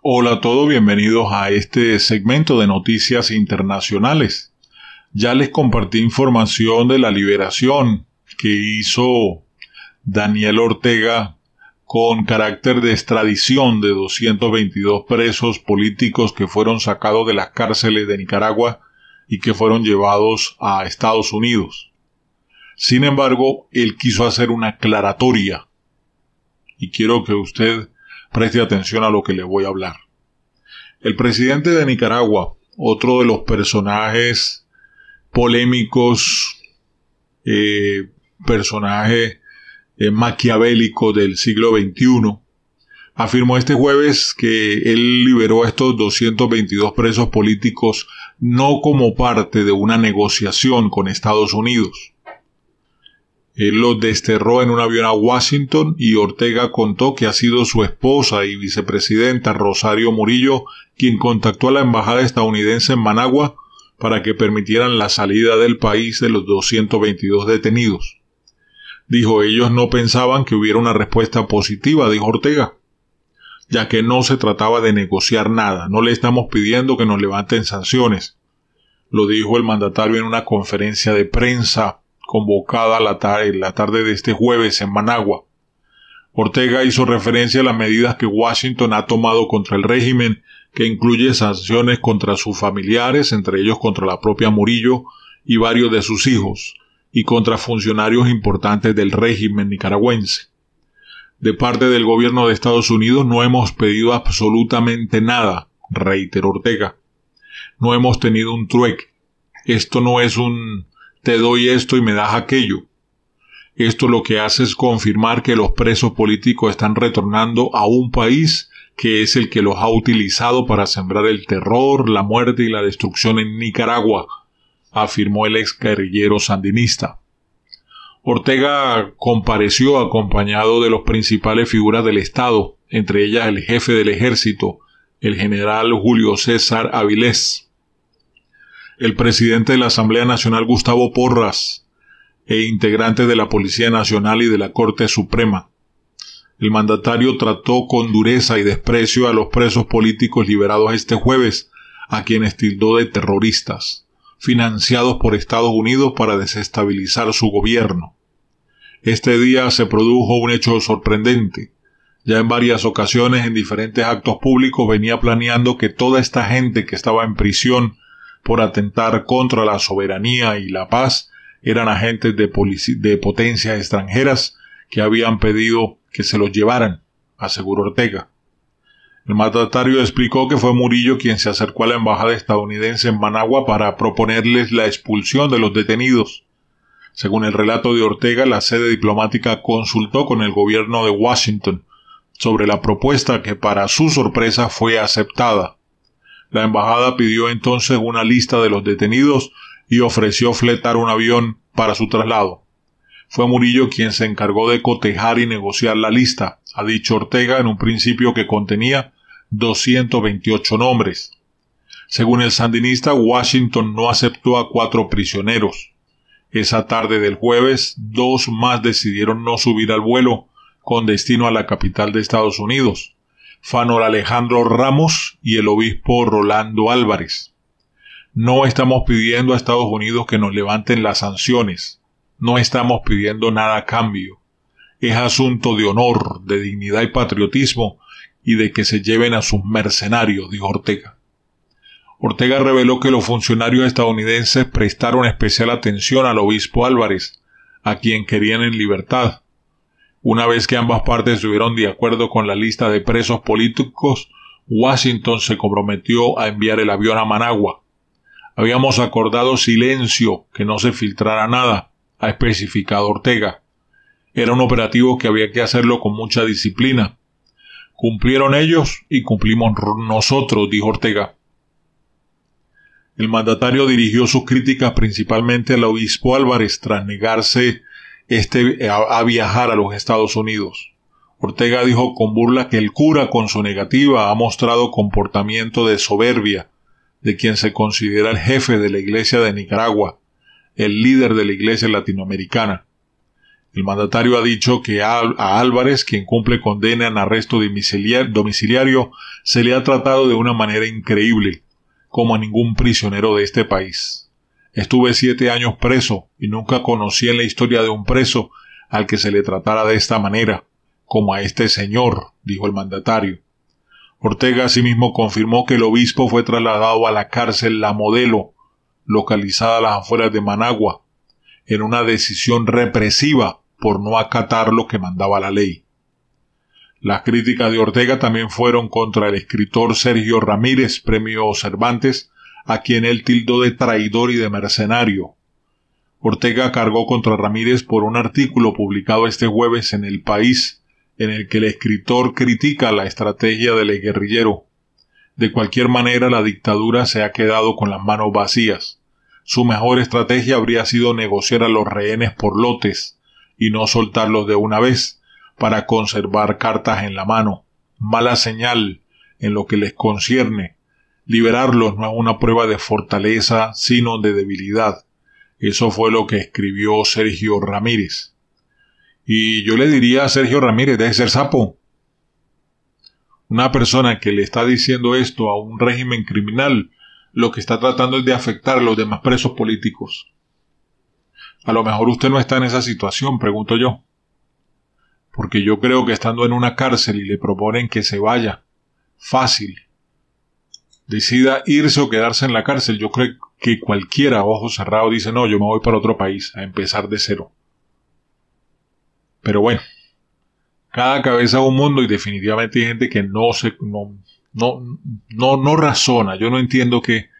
Hola a todos, bienvenidos a este segmento de noticias internacionales. Ya les compartí información de la liberación que hizo Daniel Ortega con carácter de extradición de 222 presos políticos que fueron sacados de las cárceles de Nicaragua y que fueron llevados a Estados Unidos. Sin embargo, él quiso hacer una aclaratoria y quiero que usted Preste atención a lo que le voy a hablar. El presidente de Nicaragua, otro de los personajes polémicos, eh, personaje eh, maquiavélico del siglo XXI, afirmó este jueves que él liberó a estos 222 presos políticos no como parte de una negociación con Estados Unidos, él los desterró en un avión a Washington y Ortega contó que ha sido su esposa y vicepresidenta Rosario Murillo quien contactó a la embajada estadounidense en Managua para que permitieran la salida del país de los 222 detenidos. Dijo ellos no pensaban que hubiera una respuesta positiva, dijo Ortega, ya que no se trataba de negociar nada, no le estamos pidiendo que nos levanten sanciones. Lo dijo el mandatario en una conferencia de prensa convocada la tarde, la tarde de este jueves en Managua. Ortega hizo referencia a las medidas que Washington ha tomado contra el régimen, que incluye sanciones contra sus familiares, entre ellos contra la propia Murillo y varios de sus hijos, y contra funcionarios importantes del régimen nicaragüense. De parte del gobierno de Estados Unidos no hemos pedido absolutamente nada, reiteró Ortega. No hemos tenido un trueque. Esto no es un te doy esto y me das aquello. Esto lo que hace es confirmar que los presos políticos están retornando a un país que es el que los ha utilizado para sembrar el terror, la muerte y la destrucción en Nicaragua, afirmó el ex guerrillero sandinista. Ortega compareció acompañado de los principales figuras del Estado, entre ellas el jefe del ejército, el general Julio César Avilés el presidente de la Asamblea Nacional Gustavo Porras e integrante de la Policía Nacional y de la Corte Suprema. El mandatario trató con dureza y desprecio a los presos políticos liberados este jueves, a quienes tildó de terroristas, financiados por Estados Unidos para desestabilizar su gobierno. Este día se produjo un hecho sorprendente. Ya en varias ocasiones en diferentes actos públicos venía planeando que toda esta gente que estaba en prisión por atentar contra la soberanía y la paz eran agentes de, potencias extranjeras que habían pedido que se los llevaran, aseguró Ortega. El mandatario explicó que fue Murillo quien se acercó a la embajada estadounidense en Managua para proponerles la expulsión de los detenidos. Según el relato de Ortega, la sede diplomática consultó con el gobierno de Washington sobre la propuesta que para su sorpresa fue aceptada. La embajada pidió entonces una lista de los detenidos y ofreció fletar un avión para su traslado. Fue Murillo quien se encargó de cotejar y negociar la lista, ha dicho Ortega en un principio que contenía 228 nombres. Según el sandinista, Washington no aceptó a cuatro prisioneros. Esa tarde del jueves, dos más decidieron no subir al vuelo, con destino a la capital de Estados Unidos. Fanor Alejandro Ramos y el obispo Rolando Álvarez. No estamos pidiendo a Estados Unidos que nos levanten las sanciones. No estamos pidiendo nada a cambio. Es asunto de honor, de dignidad y patriotismo y de que se lleven a sus mercenarios, dijo Ortega. Ortega reveló que los funcionarios estadounidenses prestaron especial atención al obispo Álvarez, a quien querían en libertad, una vez que ambas partes estuvieron de acuerdo con la lista de presos políticos, Washington se comprometió a enviar el avión a Managua. Habíamos acordado silencio, que no se filtrara nada, ha especificado Ortega. Era un operativo que había que hacerlo con mucha disciplina. Cumplieron ellos y cumplimos nosotros, dijo Ortega. El mandatario dirigió sus críticas principalmente al obispo Álvarez tras negarse este, eh, a, viajar a los Estados Unidos. Ortega dijo con burla que el cura con su negativa ha mostrado comportamiento de soberbia, de quien se considera el jefe de la Iglesia de Nicaragua, el líder de la Iglesia latinoamericana. El mandatario ha dicho que a, Álvarez, quien cumple condena en arresto domiciliario, se le ha tratado de una manera increíble, como a ningún prisionero de este país. Estuve siete años preso y nunca conocí en la historia de un preso al que se le tratara de esta manera, como a este señor, dijo el mandatario. Ortega asimismo confirmó que el obispo fue trasladado a la cárcel La Modelo, localizada a las afueras de Managua, en una decisión represiva por no acatar lo que mandaba la ley. Las críticas de Ortega también fueron contra el escritor Sergio Ramírez, premio Cervantes, a quien él tildó de traidor y de mercenario. Ortega cargó contra Ramírez por un artículo publicado este jueves en El País, en el que el escritor critica la estrategia del guerrillero. De cualquier manera, la dictadura se ha quedado con las manos vacías. Su mejor estrategia habría sido negociar a los rehenes por lotes y no soltarlos de una vez, para conservar cartas en la mano. Mala señal en lo que les concierne, Liberarlos no es una prueba de fortaleza, sino de debilidad. Eso fue lo que escribió Sergio Ramírez. Y yo le diría a Sergio Ramírez, debe ser sapo. Una persona que le está diciendo esto a un régimen criminal, lo que está tratando es de afectar a los demás presos políticos. A lo mejor usted no está en esa situación, pregunto yo. Porque yo creo que estando en una cárcel y le proponen que se vaya, fácil, decida irse o quedarse en la cárcel, yo creo que cualquiera ojo cerrado dice, no, yo me voy para otro país a empezar de cero. Pero bueno, cada cabeza un mundo y definitivamente hay gente que no se, no, no, no, razona. Yo no entiendo qué,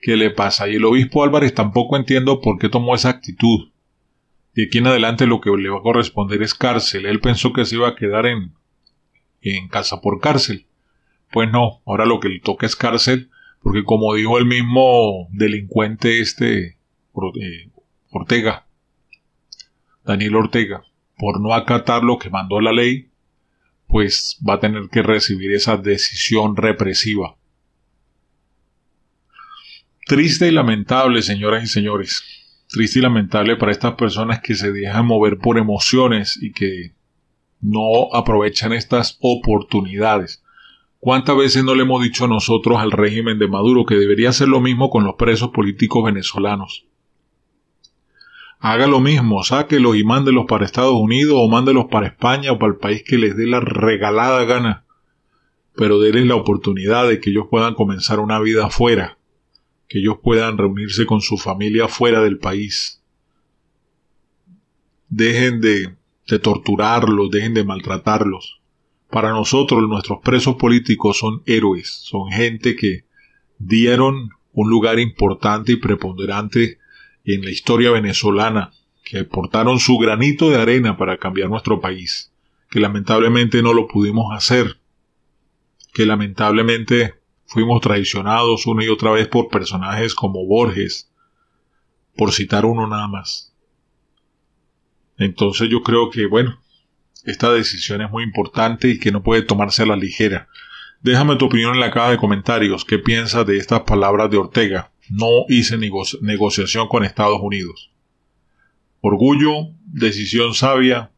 qué le pasa. Y el obispo Álvarez tampoco entiendo por qué tomó esa actitud. De aquí en adelante lo que le va a corresponder es cárcel. Él pensó que se iba a quedar en, en casa por cárcel. Pues no, ahora lo que le toca es cárcel, porque como dijo el mismo delincuente este, eh, Ortega, Daniel Ortega, por no acatar lo que mandó la ley, pues va a tener que recibir esa decisión represiva. Triste y lamentable, señoras y señores. Triste y lamentable para estas personas que se dejan mover por emociones y que no aprovechan estas oportunidades. ¿Cuántas veces no le hemos dicho nosotros al régimen de Maduro que debería hacer lo mismo con los presos políticos venezolanos? Haga lo mismo, sáquelos y mándelos para Estados Unidos o mándelos para España o para el país que les dé la regalada gana. Pero déles la oportunidad de que ellos puedan comenzar una vida afuera, que ellos puedan reunirse con su familia fuera del país. Dejen de, de torturarlos, dejen de maltratarlos para nosotros nuestros presos políticos son héroes, son gente que dieron un lugar importante y preponderante en la historia venezolana, que aportaron su granito de arena para cambiar nuestro país, que lamentablemente no lo pudimos hacer, que lamentablemente fuimos traicionados una y otra vez por personajes como Borges, por citar uno nada más. Entonces yo creo que, bueno, esta decisión es muy importante y que no puede tomarse a la ligera. Déjame tu opinión en la caja de comentarios. ¿Qué piensas de estas palabras de Ortega? No hice negociación con Estados Unidos. Orgullo, decisión sabia.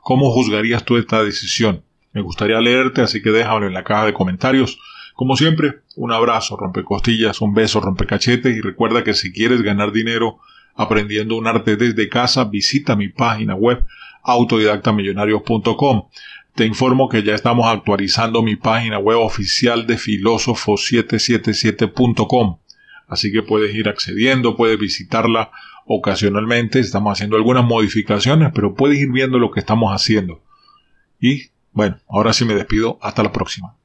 ¿Cómo juzgarías tú esta decisión? Me gustaría leerte, así que déjalo en la caja de comentarios. Como siempre, un abrazo, rompecostillas, un beso, rompecachete y recuerda que si quieres ganar dinero, aprendiendo un arte desde casa, visita mi página web autodidactamillonarios.com. Te informo que ya estamos actualizando mi página web oficial de filósofo777.com. Así que puedes ir accediendo, puedes visitarla ocasionalmente. Estamos haciendo algunas modificaciones, pero puedes ir viendo lo que estamos haciendo. Y bueno, ahora sí me despido. Hasta la próxima.